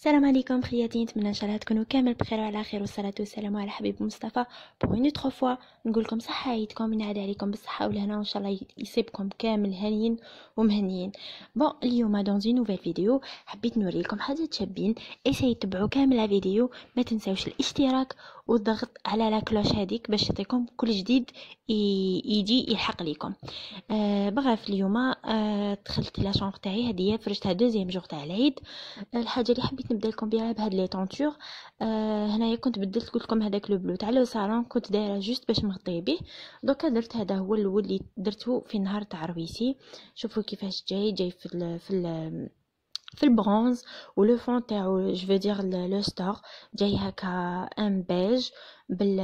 السلام عليكم خياتي نتمنى ان شاء الله تكونوا كامل بخير وعلى خير والصلاه والسلام على حبيب مصطفى بوين تخو فوا نقول لكم صحه عيدكم ينعاد عليكم بالصحه والهنا وان شاء الله يصيبكم كامل هانيين ومهنيين بون اليوم دون زي نوفيل فيديو حبيت نوريكم حاجه تشابين اساي تبعوا كامل الفيديو ما تنساوش الاشتراك وضغط على لا كلوش هذيك باش يعطيكم كل جديد يجي يلحق ليكم أه بغا في اليوم أه دخلت لا شونغ تاعي هذه فرشتها دوزيام جوغ تاع العيد آه، الحاجه اللي حبيت نبدا لكم بها بهاد لي طونتور أه هنايا كنت بدلت قلت لكم هذاك لو بلو تاع لو صالون كنت دايره جوست باش نغطي به دوكا درت هذا هو الاول اللي درته في نهار تاع رويسي شوفوا كيفاش جاي جاي في الـ في الـ في البرونز ولو فون تاعو جو دير لو ستار جاي هكا ان بيج بال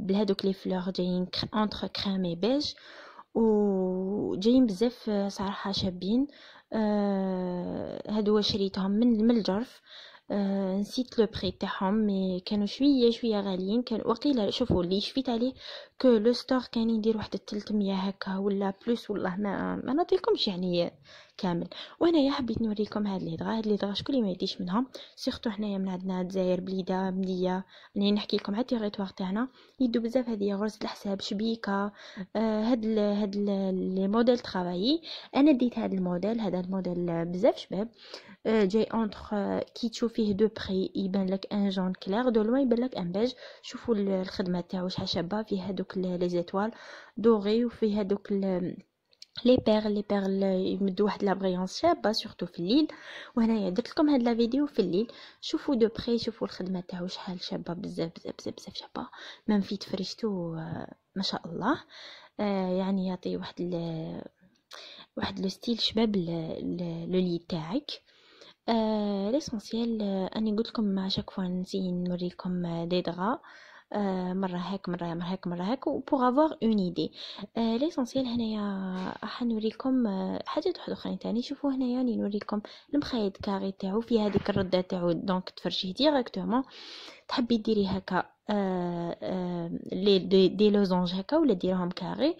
بهذوك لي فلور جايين كريم اي بيج و جايين بزاف صراحه شابين أه هادو شريتهم من من الجرف أه نسيت لو بري تاعهم مي كانوا شويه شويه غاليين كان وقيله شوفوا اللي شفيت عليه كو لو ستور كان يدير واحد 300 هكا ولا بلوس والله ما ما نعطيكمش يعني كامل وهنا يا حبيت نوريكم هاد الهضره هاد الهضره شكون اللي ما يديش منها سيرتو حنايا من عندنا الجزائر بليده مليه يعني نحكي لكم على التيريتوار تاعنا يدو بزاف هاد غرز الحساب شبيكه آه هاد ال هاد لي موديل ترافايي انا ديت هاد الموديل هذا الموديل بزاف شباب آه، جاي اونتر آه، كي تشوفيه دو بري يبان لك ان جون كلير دو لوان يبان لك ان بيج شوفوا الخدمه تاعو شحال شابه فيه هادوك لي زيتوال دوري وفيه هادوك لي بير لي بير يمدوا واحد لابغيونس شابه سورتو في الليل وهنايا درت لكم هاد لا فيديو في الليل شوفوا دو بري شوفوا الخدمه تاعو شحال شابه بزاف بزاف بزاف بزاف شابه مام في تفرشتو ما شاء الله يعني يعطي واحد ل... واحد لو ستيل شباب لو لي تاعك ليسونسيال اني قلت لكم مع شاك فوا نسي نوريكم دي دغا آه، مره هاك مره مره هاك مره هاك وبوغ افوار اون ايدي آه، ليسونسيال هنايا راح نوريكم آه، حاجات وحدوخرين تاني شوفوا هنايا راني نوريكم المخيط كاري تاعو في هذيك الرده تاعو دونك تفرجيه ديريكتومون تحبي ديري هكا لي دي لوزونج هكا ولا ديرهم كاري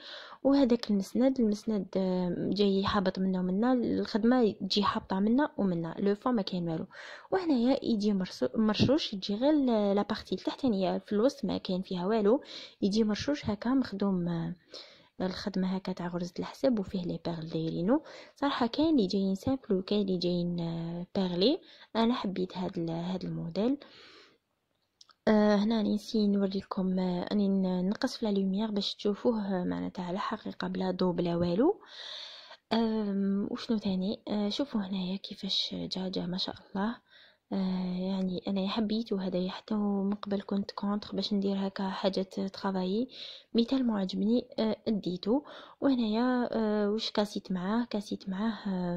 وهذاك المسند المسند آه، جاي حابط منا ومنا الخدمه تجي حابطه منا ومنا لو فون ما كاين والو وهنايا يجي مرشوش يجي غير لا بارتي التحتانيه يعني في الوسط ما كاين فيها والو يجي مرشوش هكا مخدوم آه، الخدمه هكا تاع غرزه الحساب وفيه لي بيرل دايرينو صراحه كاين اللي جايين سامبل وكاين اللي جايين بيرلي آه، انا حبيت هاد هاد الموديل آه، هنا نسي نوريكم آه، اني نقص في لوميير باش تشوفوه آه، معناتها على حقيقه بلا ضو بلا والو وشنو ثاني شوفوا هنايا كيفاش جا جا ما شاء الله يعني انا حبيته هذا حتى من قبل كنت كونتر باش ندير هكا حاجه ترافايي مي تالمو عجبني اديته وهنايا واش كاسيت معاه كاسيت معاه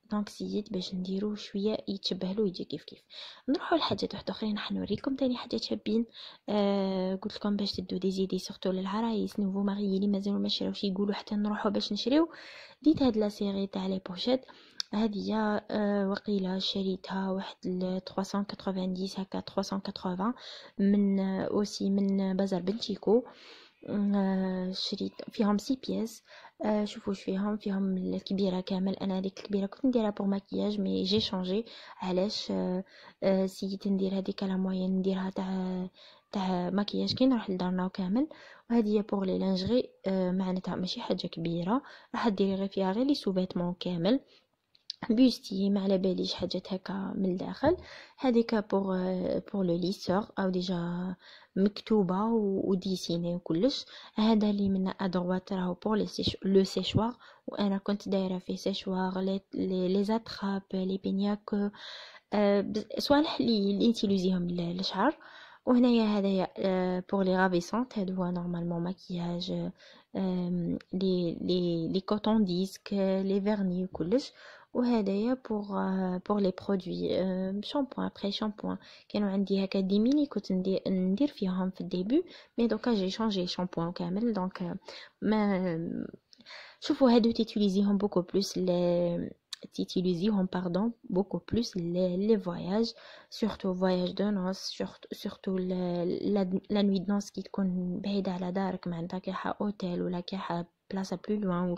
دونك سييت باش نديرو شويه يتشبهلو يجي كيف كيف نروحو لحاجات واحده اخرين راح نوريكم تاني حاجات شابين آه قلت لكم باش تدو دي زيدي سورتو للعرايس نوفو ماري اللي مازالو ما شراوش يقولوا حتى نروحو باش نشريو ديت هاد لا سيري تاع لي بوشيت هذه آه، وقيلة شريتها واحد 390 هكا 380 من آه، اوسي من بازار بنتيكو أمم، آه، شريت فيهم سي بياس آه، شوفوا فيهم فيهم الكبيره كامل انا هذيك الكبيره كنت نديرها بور ماكياج مي جي شونجي علاش آه، سيت ندير هذيك لا موين نديرها تاع تاع ماكياج كي نروح لدارنا كامل وهذه هي بور لي لانجري معناتها ماشي حاجه كبيره راح ديري غير فيها غير لي سوفيتمون كامل بوستي ما على باليش حاجات هكا من الداخل هذيك بور بور لو ليسور او ديجا مكتوبه وديسيني وكلش هذا اللي من ادروات راهو بور لو سيشوار وانا كنت دايره فيه سيشوار لي زاتراب لي بينياك صوالح لي انتي لوزيهم للشعر وهنايا هذايا بور لي غافيسونت هادو هو نورمالمون ماكياج لي لي لي كوتون ديسك لي فيرني وكلش Ouais d'ailleurs pour euh, pour les produits euh, shampoing après shampoing quand on dit que des mini coûtent au début mais donc j'ai changé shampoing au camel donc euh, mais euh, je vois d'autres utiliser beaucoup plus les petite pardon beaucoup plus les, voyages, surtout voyage de noces, surtout, surtout la, nuit de noces qui تكون بعيدة على دارك معناتها كاحة اوتيل ولا كاحة ils plus loin.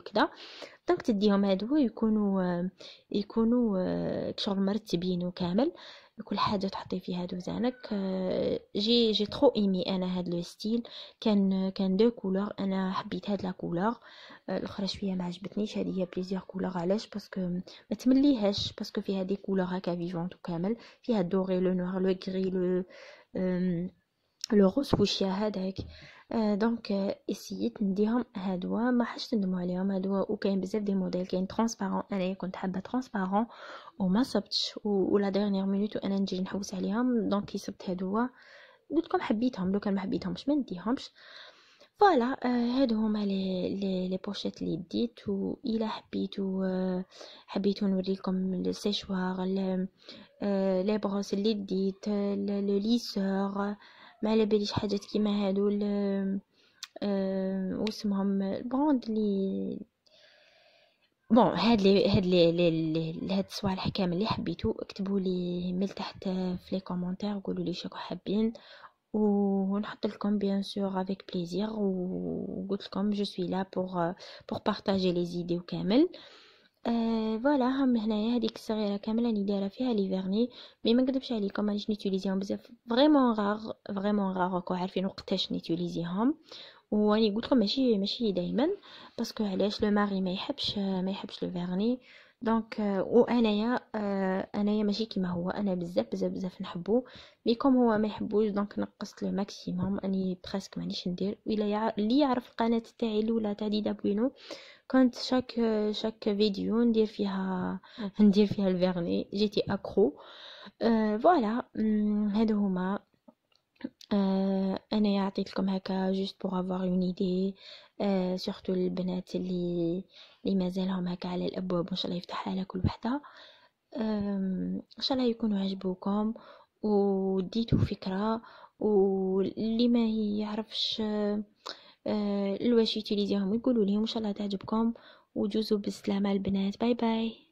كل حاجه تحطي فيها دوزانك جي جي ترو ايمي انا هاد لو ستيل كان كان دو كولور انا حبيت هاد لا كولور آه، الاخرى شويه ما عجبتنيش هذه هي بليزيور كولور علاش باسكو ما تمليهاش باسكو فيها دي كولور هكا فيفونت وكامل فيها الدوري لو نوار لو غري لو لو غوص وشيا هذاك آه، دونك آه، اسيت نديهم هادوا ما حشت ندمو عليهم هادوا وكاين بزاف دي موديل كاين ترونسبارون انا كنت حابه ترونسبارون وما صبتش ولا ديرنيير مينوت وانا نجي نحوس عليهم دونك كي صبت هادوا قلت لكم حبيتهم لو كان ما حبيتهمش ما نديهمش فوالا آه، هادو هما لي لي لي بوشيت لي ديت و الى حبيتو حبيتو نوريكم سيشوار لي بروس لي ديت لو ليسور ما على باليش حاجات كيما هادو آه، واسمهم البوند لي بون هاد لي هاد لي هاد الصوالح كامل اللي حبيتو اكتبوا لي من تحت في لي كومونتير قولوا لي شكون حابين ونحط لكم بيان سور افيك بليزير وقلت لكم جو سوي لا بور بور بارطاجي لي زيدي وكامل آه فوالا هم هنايا هذيك الصغيره كامله اللي دايره فيها لي فيرني مي ما نكذبش عليكم مانيش نيتيليزيهم بزاف فريمون غار فريمون غار راكو عارفين وقتاش نيتوليزيهم واني قلت لكم ماشي ماشي دائما باسكو علاش لو ماري ما يحبش ما يحبش لو فيرني دونك وانايا انايا ماشي كيما هو انا بزاف بزاف بزاف نحبو مي كوم هو ما يحبوش دونك نقصت لو ماكسيموم اني بريسك مانيش ندير الا يع... اللي يعرف القناه تاعي الاولى تاع ديدا بوينو كنت شاك شاك فيديو ندير فيها ندير فيها الفيرني جيتي اكرو فوالا هادو هما آه، انا لكم هكا جوست بوغ افوار اون ايدي سورتو البنات اللي اللي مازالهم هكا على الابواب ان شاء الله يفتحها لها كل وحده ان شاء الله يكونوا عجبوكم وديتو فكره واللي ما يعرفش آه، الواش يتيليزيهم يقولوا لهم ان شاء الله تعجبكم وجوزوا بالسلامه البنات باي باي